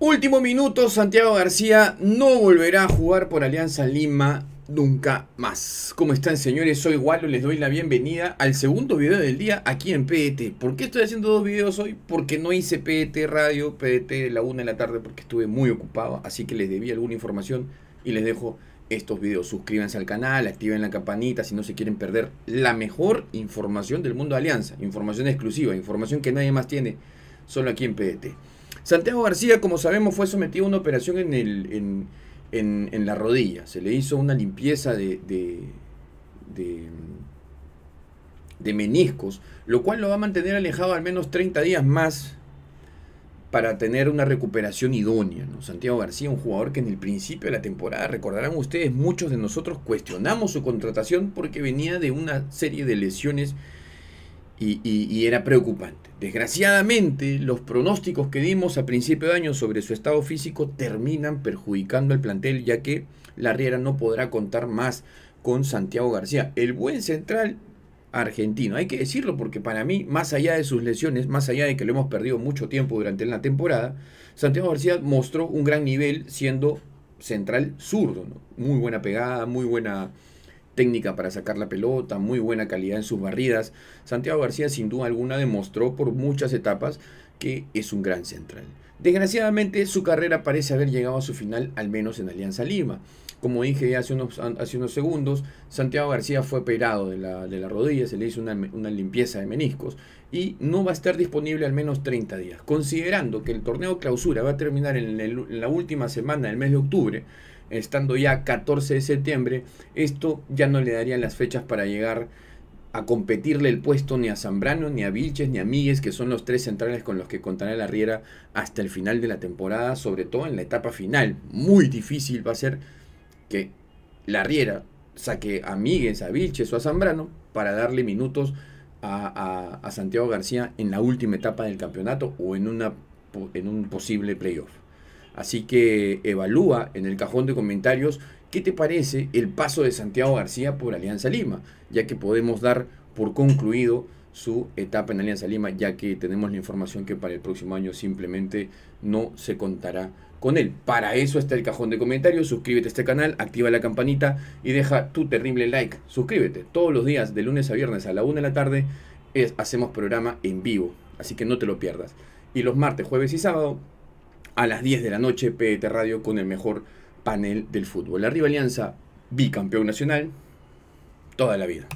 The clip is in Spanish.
Último minuto, Santiago García no volverá a jugar por Alianza Lima nunca más. ¿Cómo están señores? Soy Walo, les doy la bienvenida al segundo video del día aquí en PET. ¿Por qué estoy haciendo dos videos hoy? Porque no hice PET Radio, PET de la 1 de la tarde porque estuve muy ocupado, así que les debí alguna información y les dejo estos videos. Suscríbanse al canal, activen la campanita si no se quieren perder la mejor información del mundo de Alianza. Información exclusiva, información que nadie más tiene, solo aquí en PET. Santiago García, como sabemos, fue sometido a una operación en, el, en, la rodilla. Se le hizo una limpieza de, de, meniscos, lo cual lo va a mantener alejado al menos 30 días más para tener una recuperación idónea. Santiago García, un jugador que en el principio de la temporada, recordarán ustedes, muchos de nosotros cuestionamos su contratación porque venía de una serie de lesiones y, era preocupante. Desgraciadamente, los pronósticos que dimos a principio de año sobre su estado físico terminan perjudicando al plantel, ya que la Riera no podrá contar más con Santiago García, el buen central argentino. Hay que decirlo porque para mí, más allá de sus lesiones, más allá de que lo hemos perdido mucho tiempo durante la temporada, Santiago García mostró un gran nivel siendo central zurdo. Muy buena pegada, muy buena técnica para sacar la pelota, muy buena calidad en sus barridas. Santiago García sin duda alguna demostró por muchas etapas que es un gran central. Desgraciadamente su carrera parece haber llegado a su final, al menos en Alianza Lima. Como dije hace unos, hace unos segundos, Santiago García fue operado de la, rodilla, se le hizo una, limpieza de meniscos y no va a estar disponible al menos 30 días. Considerando que el torneo clausura va a terminar en la última semana del mes de octubre, estando ya 14 de septiembre, esto ya no le daría las fechas para llegar a competirle el puesto ni a Zambrano, ni a Vilches, ni a Míguez, que son los tres centrales con los que contará la Riera hasta el final de la temporada, sobre todo en la etapa final. Muy difícil va a ser que la Riera saque a Míguez, a Vilches o a Zambrano para darle minutos a, Santiago García en la última etapa del campeonato o en, una, en un posible playoff. Así que evalúa en el cajón de comentarios qué te parece el paso de Santiago García por Alianza Lima, ya que podemos dar por concluido su etapa en Alianza Lima, ya que tenemos la información que para el próximo año simplemente no se contará con él. Para eso está el cajón de comentarios, suscríbete a este canal, activa la campanita y deja tu terrible like. Suscríbete todos los días, de lunes a viernes a la 1 de la tarde, es, hacemos programa en vivo, así que no te lo pierdas. Y los martes, jueves y sábado a las 10 de la noche, PDT Radio con el mejor panel del fútbol. La Alianza, bicampeón nacional, toda la vida.